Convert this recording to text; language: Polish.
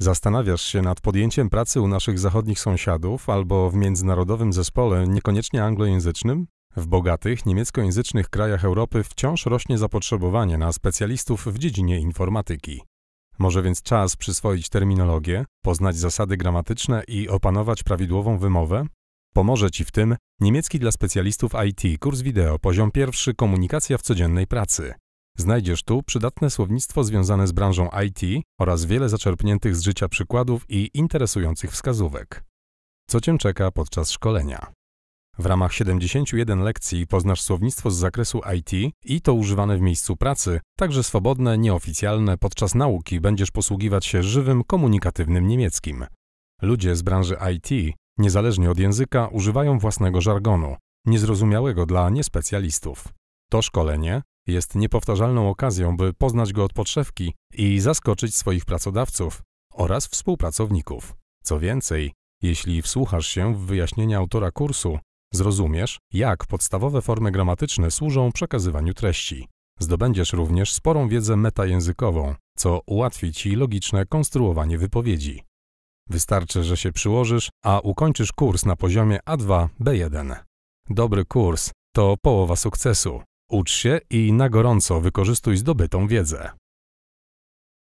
Zastanawiasz się nad podjęciem pracy u naszych zachodnich sąsiadów albo w międzynarodowym zespole, niekoniecznie anglojęzycznym? W bogatych, niemieckojęzycznych krajach Europy wciąż rośnie zapotrzebowanie na specjalistów w dziedzinie informatyki. Może więc czas przyswoić terminologię, poznać zasady gramatyczne i opanować prawidłową wymowę? Pomoże Ci w tym niemiecki dla specjalistów IT kurs wideo poziom pierwszy komunikacja w codziennej pracy. Znajdziesz tu przydatne słownictwo związane z branżą IT oraz wiele zaczerpniętych z życia przykładów i interesujących wskazówek. Co Cię czeka podczas szkolenia? W ramach 71 lekcji poznasz słownictwo z zakresu IT i to używane w miejscu pracy, także swobodne, nieoficjalne, podczas nauki będziesz posługiwać się żywym, komunikatywnym niemieckim. Ludzie z branży IT, niezależnie od języka, używają własnego żargonu, niezrozumiałego dla niespecjalistów. To szkolenie jest niepowtarzalną okazją, by poznać go od podszewki i zaskoczyć swoich pracodawców oraz współpracowników. Co więcej, jeśli wsłuchasz się w wyjaśnienia autora kursu, zrozumiesz, jak podstawowe formy gramatyczne służą przekazywaniu treści. Zdobędziesz również sporą wiedzę metajęzykową, co ułatwi ci logiczne konstruowanie wypowiedzi. Wystarczy, że się przyłożysz, a ukończysz kurs na poziomie A2-B1. Dobry kurs to połowa sukcesu. Ucz się i na gorąco wykorzystuj zdobytą wiedzę.